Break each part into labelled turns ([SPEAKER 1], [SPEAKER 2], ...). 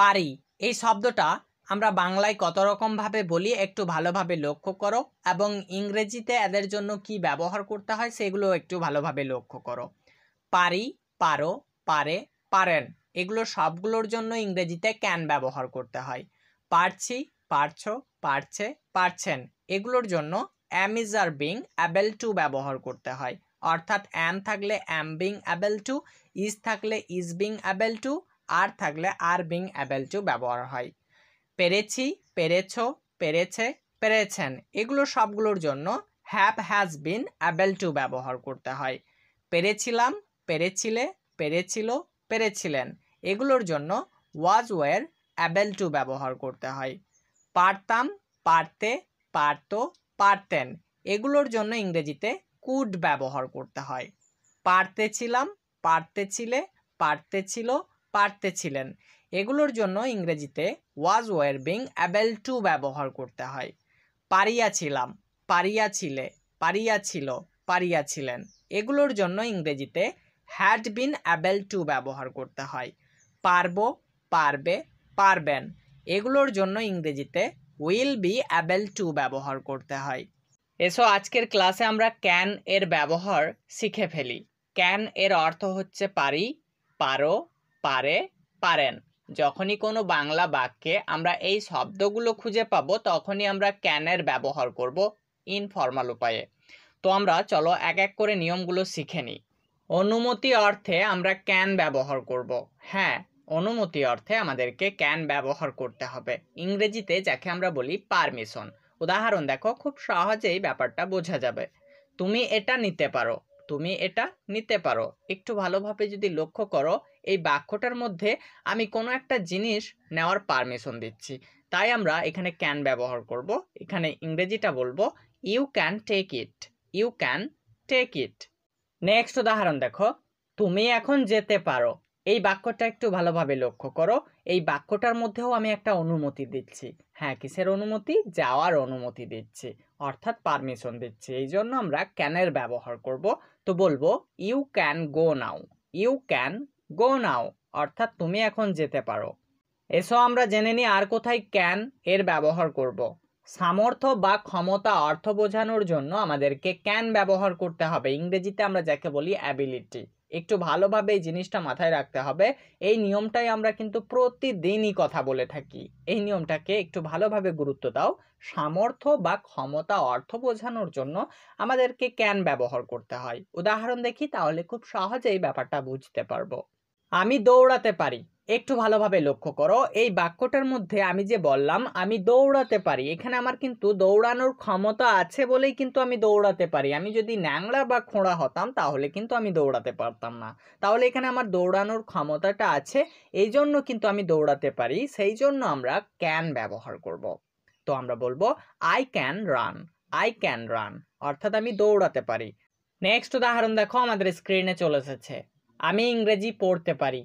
[SPEAKER 1] পারি এই শব্দটা আমরা বাংলায় কত রকমভাবে বলি একটু ভালোভাবে লক্ষ্য করো এবং ইংরেজিতে এদের জন্য কি ব্যবহার করতে হয় সেগুলো একটু ভালোভাবে লক্ষ্য করো পারি পারো পারে পারেন এগুলো সবগুলোর জন্য ইংরেজিতে ক্যান ব্যবহার করতে হয় পারছি পারছো পারছে পারছেন এগুলোর জন্য am is are being able to ব্যবহার করতে হয় অর্থাৎ অ্যাম থাকলে am being able to is থাকলে is being able to are থাকলে আর বিং অ্যাবেল টু ব্যবহার হয় পেরেছি পেরেছো পেরেছে পেরেছেন এগুলো সবগুলোর জন্য have has been able to ব্যবহার করতে হয় পেরেছিলাম পেরেছিলে পেরেছিল পেরেছিলেন এগুলোর জন্য ওয়াজ ওয়ের অ্যাবেল টু ব্যবহার করতে হয় পারতাম পারতে পারত পারতেন এগুলোর জন্য ইংরেজিতে কুড ব্যবহার করতে হয় পারতেছিলাম পারতেছিলে পারতেছিল পারতে ছিলেন এগুলোর জন্য ইংরেজিতে was were being able to ব্যবহার করতে হয় পারিয়াছিলাম পারিয়াছিলে পারিয়াছিল পারিয়াছিলেন এগুলোর জন্য ইংরেজিতে হ্যাড বিন অ্যাবেল টু ব্যবহার করতে হয় পারবো পারবে পারবেন এগুলোর জন্য ইংরেজিতে উইল বি অ্যাবেল টু ব্যবহার করতে হয় এসো আজকের ক্লাসে আমরা ক্যান এর ব্যবহার শিখে ফেলি ক্যান এর অর্থ হচ্ছে পারি পারো পারে পারেন যখনই কোনো বাংলা বাক্যে আমরা এই শব্দগুলো খুঁজে পাবো তখনই আমরা ক্যানের ব্যবহার করব ইনফর্মাল উপায়ে তো আমরা চলো এক এক করে নিয়মগুলো শিখে নিই অনুমতি অর্থে আমরা ক্যান ব্যবহার করব। হ্যাঁ অনুমতি অর্থে আমাদেরকে ক্যান ব্যবহার করতে হবে ইংরেজিতে যাকে আমরা বলি পারমিশন উদাহরণ দেখো খুব সহজেই ব্যাপারটা বোঝা যাবে তুমি এটা নিতে পারো তুমি এটা নিতে পারো একটু ভালোভাবে যদি লক্ষ্য করো এই বাক্যটার মধ্যে আমি কোনো একটা জিনিস নেওয়ার পারমিশন দিচ্ছি তাই আমরা এখানে ক্যান ব্যবহার করব এখানে ইংরেজিটা বলবো you can take it you can take it next উদাহরণ দেখো তুমি এখন যেতে পারো এই বাক্যটা একটু ভালোভাবে লক্ষ্য করো এই বাক্যটার মধ্যেও আমি একটা অনুমতি দিচ্ছি হ্যাঁ কিসের অনুমতি যাওয়ার অনুমতি দিচ্ছি অর্থাৎ পারমিশন দিচ্ছি এই জন্য আমরা ক্যানের ব্যবহার করব তো বলবো you can go now you can go now অর্থাৎ তুমি এখন যেতে পারো এসো আমরা জেনে নিই আর কোথায় ক্যান এর ব্যবহার করব। সামর্থ্য বা ক্ষমতা অর্থ বোঝানোর জন্য আমাদেরকে ক্যান ব্যবহার করতে হবে ইংরেজিতে আমরা যাকে বলি অ্যাবিলিটি একটু ভালোভাবে এই জিনিসটা মাথায় রাখতে হবে এই নিয়মটাই আমরা কিন্তু প্রতিদিনই কথা বলে থাকি এই নিয়মটাকে একটু ভালোভাবে গুরুত্ব দাও সামর্থ্য বা ক্ষমতা অর্থ বোঝানোর জন্য আমাদেরকে ক্যান ব্যবহার করতে হয় উদাহরণ দেখি তাহলে খুব সহজেই ব্যাপারটা বুঝতে পারবো আমি দৌড়াতে পারি একটু ভালোভাবে লক্ষ্য করো এই বাক্যটার মধ্যে আমি যে বললাম আমি দৌড়াতে পারি এখানে আমার কিন্তু দৌড়ানোর ক্ষমতা আছে বলেই কিন্তু আমি দৌড়াতে পারি আমি যদি ন্যাংড়া বা খোঁড়া হতাম তাহলে কিন্তু আমি দৌড়াতে পারতাম না তাহলে এখানে আমার দৌড়ানোর ক্ষমতাটা আছে এই জন্য কিন্তু আমি দৌড়াতে পারি সেই জন্য আমরা ক্যান ব্যবহার করব। তো আমরা বলবো I can run I can run অর্থাৎ আমি দৌড়াতে পারি নেক্সট উদাহরণ দেখো আমাদের স্ক্রিনে চলে এসেছে আমি ইংরেজি পড়তে পারি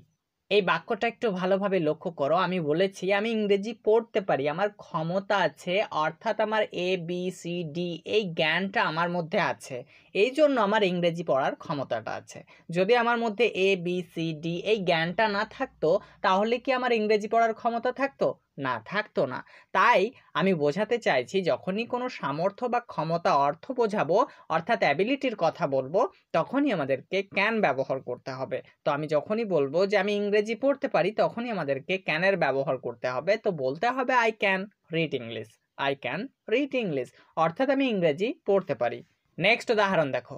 [SPEAKER 1] এই বাক্যটা একটু ভালোভাবে লক্ষ্য করো আমি বলেছি আমি ইংরেজি পড়তে পারি আমার ক্ষমতা আছে অর্থাৎ আমার এ বি সি ডি এই জ্ঞানটা আমার মধ্যে আছে এই জন্য আমার ইংরেজি পড়ার ক্ষমতাটা আছে যদি আমার মধ্যে এ বি সি ডি এই জ্ঞানটা না থাকতো তাহলে কি আমার ইংরেজি পড়ার ক্ষমতা থাকতো না থাকতো না তাই আমি বোঝাতে চাইছি যখনই কোনো সামর্থ্য বা ক্ষমতা অর্থ বোঝাবো অর্থাৎ অ্যাবিলিটির কথা বলবো তখনই আমাদেরকে ক্যান ব্যবহার করতে হবে তো আমি যখনই বলবো যে আমি ইংরেজি পড়তে পারি তখনই আমাদেরকে ক্যানের ব্যবহার করতে হবে তো বলতে হবে I can read English I can read English অর্থাৎ আমি ইংরেজি পড়তে পারি নেক্সট উদাহরণ দেখো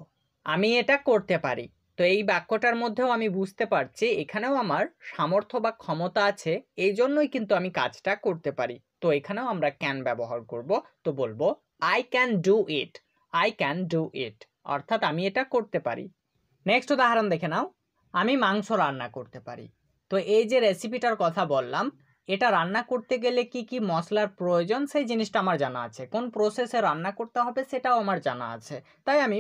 [SPEAKER 1] আমি এটা করতে পারি তো এই বাক্যটার মধ্যেও আমি বুঝতে পারছি এখানেও আমার সামর্থ্য বা ক্ষমতা আছে এই জন্যই কিন্তু আমি কাজটা করতে পারি তো এখানেও আমরা ক্যান ব্যবহার করব তো বলবো I can do it I can do it অর্থাৎ আমি এটা করতে পারি নেক্সট উদাহরণ দেখে নাও আমি মাংস রান্না করতে পারি তো এই যে রেসিপিটার কথা বললাম এটা রান্না করতে গেলে কি কি মশলার প্রয়োজন সেই জিনিসটা আমার জানা আছে কোন প্রসেসে রান্না করতে হবে সেটাও আমার জানা আছে তাই আমি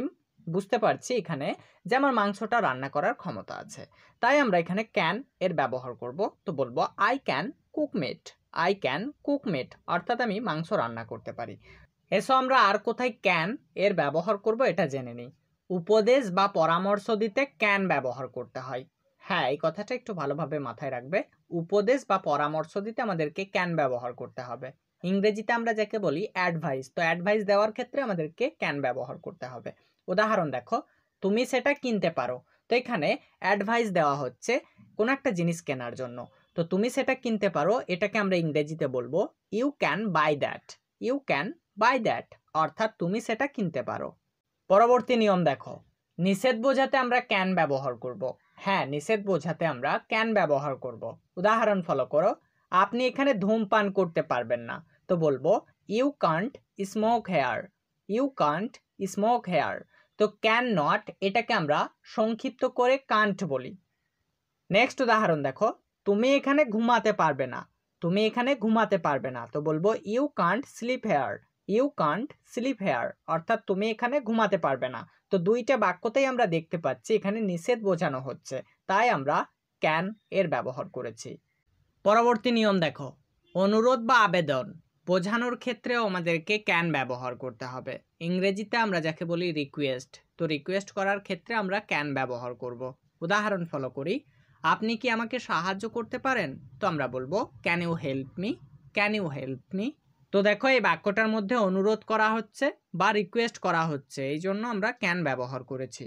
[SPEAKER 1] বুঝতে পারছি এখানে যে আমার মাংসটা রান্না করার ক্ষমতা আছে তাই আমরা এখানে ক্যান এর ব্যবহার করব তো বলবো I can cook meat I can cook meat অর্থাৎ আমি মাংস রান্না করতে পারি এসব আমরা আর কোথায় ক্যান এর ব্যবহার করব এটা জেনে নিই উপদেশ বা পরামর্শ দিতে ক্যান ব্যবহার করতে হয় হ্যাঁ এই কথাটা একটু ভালোভাবে মাথায় রাখবে উপদেশ বা পরামর্শ দিতে আমাদেরকে ক্যান ব্যবহার করতে হবে ইংরেজিতে আমরা যাকে বলি অ্যাডভাইস তো অ্যাডভাইস দেওয়ার ক্ষেত্রে আমাদেরকে ক্যান ব্যবহার করতে হবে উদাহরণ দেখো তুমি সেটা কিনতে পারো তো এখানে অ্যাডভাইস দেওয়া হচ্ছে কোনো একটা জিনিস কেনার জন্য তো তুমি সেটা কিনতে পারো এটাকে আমরা ইংরেজিতে বলবো you can buy that you can buy that অর্থাৎ তুমি সেটা কিনতে পারো পরবর্তী নিয়ম দেখো নিষেধ বোঝাতে আমরা ক্যান ব্যবহার করব। হ্যাঁ নিষেধ বোঝাতে আমরা ক্যান ব্যবহার করব। উদাহরণ ফলো করো আপনি এখানে ধূমপান করতে পারবেন না তো বলবো you can't smoke here you can't smoke here তো ক্যান নট এটাকে আমরা সংক্ষিপ্ত করে কান্ট বলি নেক্সট উদাহরণ দেখো তুমি এখানে ঘুমাতে পারবে না তুমি এখানে ঘুমাতে পারবে না তো বলবো you can't sleep here you can't sleep here অর্থাৎ তুমি এখানে ঘুমাতে পারবে না তো দুইটা বাক্যতেই আমরা দেখতে পাচ্ছি এখানে নিষেধ বোঝানো হচ্ছে তাই আমরা ক্যান এর ব্যবহার করেছি পরবর্তী নিয়ম দেখো অনুরোধ বা আবেদন বোঝানোর ক্ষেত্রেও আমাদেরকে ক্যান ব্যবহার করতে হবে ইংরেজিতে আমরা যাকে বলি রিকোয়েস্ট তো রিকোয়েস্ট করার ক্ষেত্রে আমরা ক্যান ব্যবহার করব। উদাহরণ ফলো করি আপনি কি আমাকে সাহায্য করতে পারেন তো আমরা বলবো can you help me can you help me তো দেখো এই বাক্যটার মধ্যে অনুরোধ করা হচ্ছে বা রিকোয়েস্ট করা হচ্ছে এই জন্য আমরা ক্যান ব্যবহার করেছি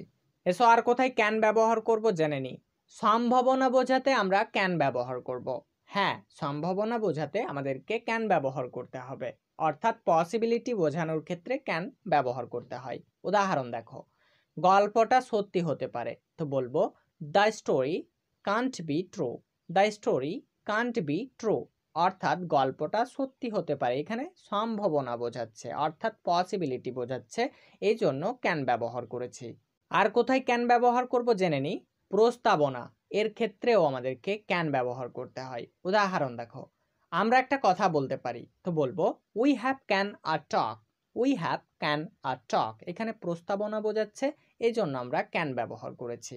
[SPEAKER 1] এসো আর কোথায় ক্যান ব্যবহার করব জেনে নিই সম্ভাবনা বোঝাতে আমরা ক্যান ব্যবহার করব হ্যাঁ সম্ভাবনা বোঝাতে আমাদেরকে ক্যান ব্যবহার করতে হবে অর্থাৎ পসিবিলিটি বোঝানোর ক্ষেত্রে ক্যান ব্যবহার করতে হয় উদাহরণ দেখো গল্পটা সত্যি হতে পারে তো বলবো the story can't be true the story can't be true অর্থাৎ গল্পটা সত্যি হতে পারে এখানে সম্ভাবনা বোঝাচ্ছে অর্থাৎ পসিবিলিটি বোঝাচ্ছে এই জন্য ক্যান ব্যবহার করেছি আর কোথায় ক্যান ব্যবহার করব জেনে নিই প্রস্তাবনা এর ক্ষেত্রেও আমাদেরকে ক্যান ব্যবহার করতে হয় উদাহরণ দেখো আমরা একটা কথা বলতে পারি তো বলবো we have can are talk we have can are talk এখানে প্রস্তাবনা বোঝাচ্ছে এই জন্য আমরা ক্যান ব্যবহার করেছি